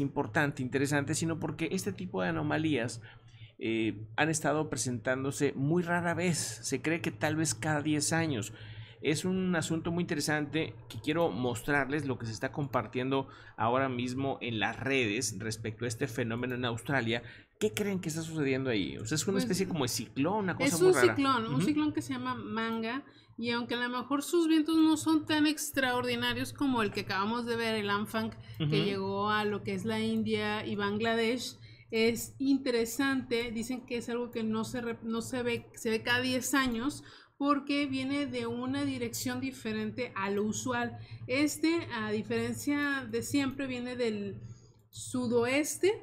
importante, interesante, sino porque este tipo de anomalías eh, han estado presentándose muy rara vez. Se cree que tal vez cada 10 años es un asunto muy interesante que quiero mostrarles lo que se está compartiendo ahora mismo en las redes respecto a este fenómeno en Australia. ¿Qué creen que está sucediendo ahí? O sea, es una pues, especie como de ciclón, una cosa Es muy un ciclón, un ciclón que se llama manga. Y aunque a lo mejor sus vientos no son tan extraordinarios como el que acabamos de ver, el Anfang, que llegó a lo que es la India y Bangladesh, es interesante. Dicen que es algo que no se, no se ve, se ve cada 10 años, porque viene de una dirección diferente a lo usual. Este, a diferencia de siempre, viene del sudoeste.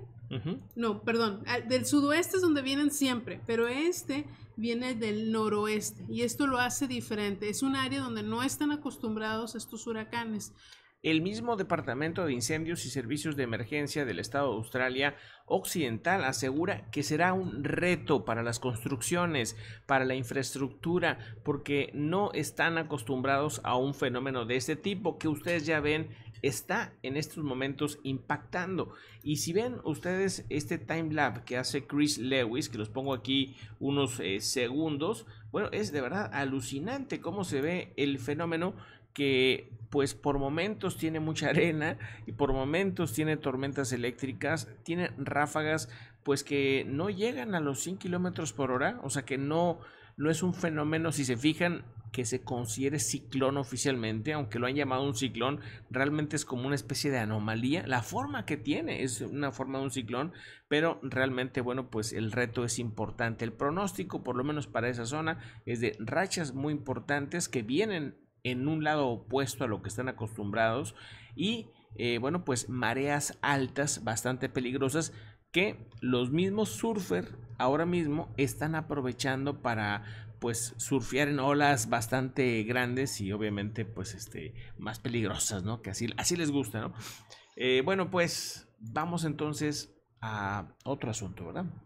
No, perdón, del sudoeste es donde vienen siempre, pero este viene del noroeste y esto lo hace diferente. Es un área donde no están acostumbrados estos huracanes el mismo Departamento de Incendios y Servicios de Emergencia del Estado de Australia Occidental asegura que será un reto para las construcciones, para la infraestructura, porque no están acostumbrados a un fenómeno de este tipo que ustedes ya ven está en estos momentos impactando. Y si ven ustedes este time que hace Chris Lewis, que los pongo aquí unos eh, segundos, bueno, es de verdad alucinante cómo se ve el fenómeno que pues por momentos tiene mucha arena y por momentos tiene tormentas eléctricas, tiene ráfagas pues que no llegan a los 100 kilómetros por hora, o sea que no, no es un fenómeno, si se fijan, que se considere ciclón oficialmente, aunque lo han llamado un ciclón, realmente es como una especie de anomalía. La forma que tiene es una forma de un ciclón, pero realmente, bueno, pues el reto es importante. El pronóstico, por lo menos para esa zona, es de rachas muy importantes que vienen en un lado opuesto a lo que están acostumbrados y eh, bueno pues mareas altas bastante peligrosas que los mismos surfer ahora mismo están aprovechando para pues surfear en olas bastante grandes y obviamente pues este más peligrosas, ¿no? Que así, así les gusta, ¿no? Eh, bueno, pues vamos entonces a otro asunto, ¿verdad?